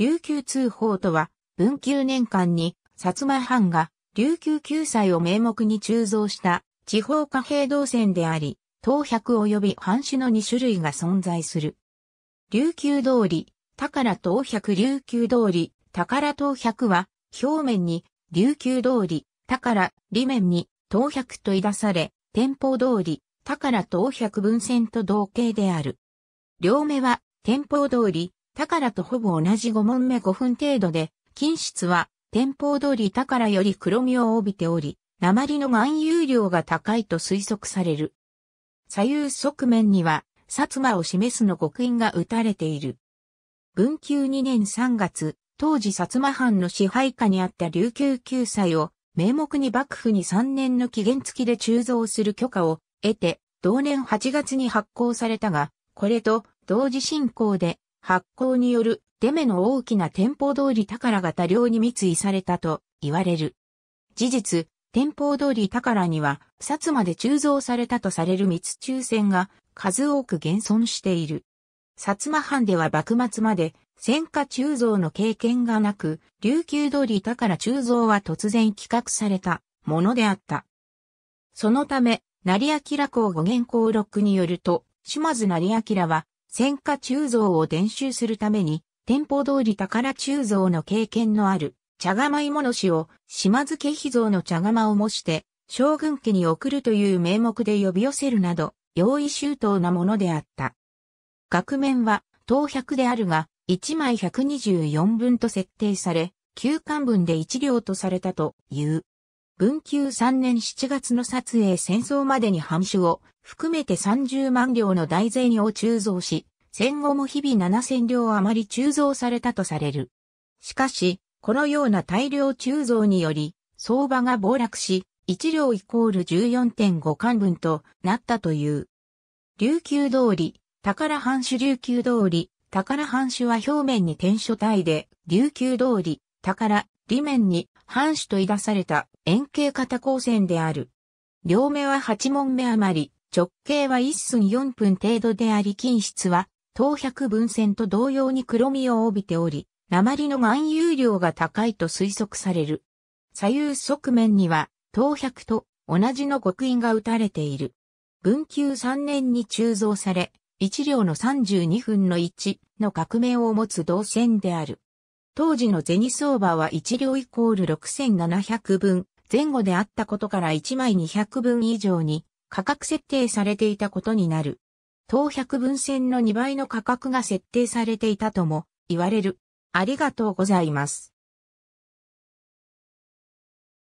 琉球通報とは、文久年間に、薩摩藩が、琉球救済を名目に鋳造した地方貨幣動線であり、東百及び藩主の2種類が存在する。琉球通り、宝東百琉球通り、宝東百は、表面に、琉球通り、宝、裏面に、東百とい出され、天保通り、宝東百分線と同型である。両目は、天保通り、宝とほぼ同じ5問目5分程度で、金質は天宝通り宝より黒みを帯びており、鉛の含有量が高いと推測される。左右側面には、薩摩を示すの刻印が打たれている。文久2年3月、当時薩摩藩の支配下にあった琉球救済を、名目に幕府に3年の期限付きで鋳造する許可を得て、同年8月に発行されたが、これと同時進行で発行によるデメの大きな天保通り宝が多量に密意されたと言われる。事実、天保通り宝には、薩摩で鋳造されたとされる密鋳船が数多く現存している。薩摩藩では幕末まで戦火鋳造の経験がなく、琉球通り宝鋳造は突然企画されたものであった。そのため、成明公語原稿録によると、島津成明は戦火鋳造を伝習するために、店舗通り宝鋳造の経験のある、茶釜芋の師を、島津家秘蔵の茶釜を模して、将軍家に送るという名目で呼び寄せるなど、容易周到なものであった。額面は、当百であるが、1枚124分と設定され、休巻分で1両とされたという。文久3年7月の撮影戦争までに藩主を含めて30万両の大銭を鋳造し、戦後も日々7000両余り鋳造されたとされる。しかし、このような大量鋳造により、相場が暴落し、1両イコール14.5巻分となったという。琉球通り、宝藩主琉球通り、宝藩主は表面に天書体で、琉球通り、宝裏面に半紙といされた円形型光線である。両目は8問目余り、直径は1寸4分程度であり金質は、等百分線と同様に黒みを帯びており、鉛の含有量が高いと推測される。左右側面には、等百と同じの極印が打たれている。文久3年に鋳造され、1両の32分の1の革命を持つ銅線である。当時のゼー相場は1両イコール6700分前後であったことから1枚200分以上に価格設定されていたことになる。当100分線の2倍の価格が設定されていたとも言われる。ありがとうございます。